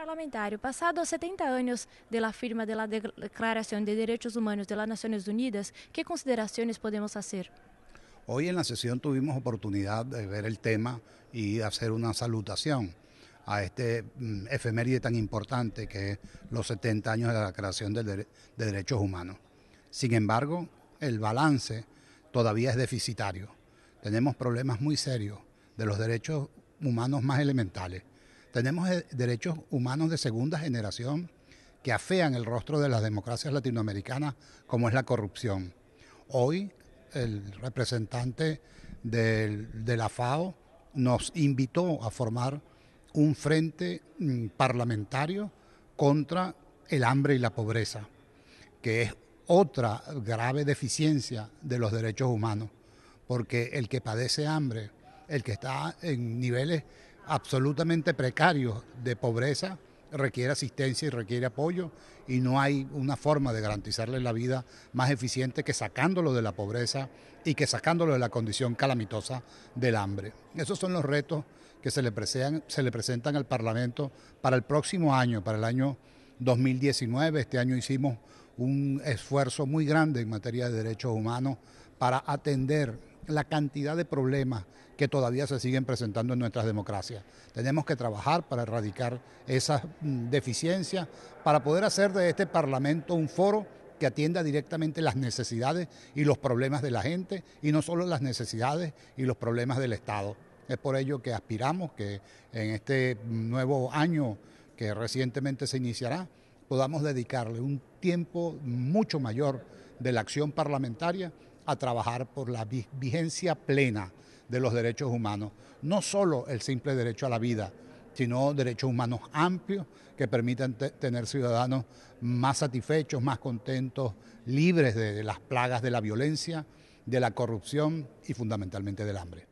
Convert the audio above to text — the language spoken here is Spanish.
parlamentario. Pasados 70 años de la firma de la Declaración de Derechos Humanos de las Naciones Unidas, ¿qué consideraciones podemos hacer? Hoy en la sesión tuvimos oportunidad de ver el tema y hacer una salutación a este mm, efeméride tan importante que es los 70 años de la creación de, de, derechos humanos. Sin embargo, el balance todavía es deficitario. Tenemos problemas muy serios de los derechos humanos más elementales. Tenemos eh, derechos humanos de segunda generación que afean el rostro de las democracias latinoamericanas, como es la corrupción. Hoy el representante de la FAO nos invitó a formar un frente mm, parlamentario contra el hambre y la pobreza, que es otra grave deficiencia de los derechos humanos, porque el que padece hambre, el que está en niveles absolutamente precarios de pobreza requiere asistencia y requiere apoyo y no hay una forma de garantizarle la vida más eficiente que sacándolo de la pobreza y que sacándolo de la condición calamitosa del hambre. Esos son los retos que se le, se le presentan al Parlamento para el próximo año, para el año 2019. Este año hicimos un esfuerzo muy grande en materia de derechos humanos para atender la cantidad de problemas que todavía se siguen presentando en nuestras democracias. Tenemos que trabajar para erradicar esas mm, deficiencias, para poder hacer de este Parlamento un foro que atienda directamente las necesidades y los problemas de la gente, y no solo las necesidades y los problemas del Estado. Es por ello que aspiramos que en este mm, nuevo año que recientemente se iniciará, podamos dedicarle un tiempo mucho mayor de la acción parlamentaria a trabajar por la vigencia plena de los derechos humanos, no solo el simple derecho a la vida, sino derechos humanos amplios que permitan tener ciudadanos más satisfechos, más contentos, libres de, las plagas de la violencia, de la corrupción y fundamentalmente del hambre.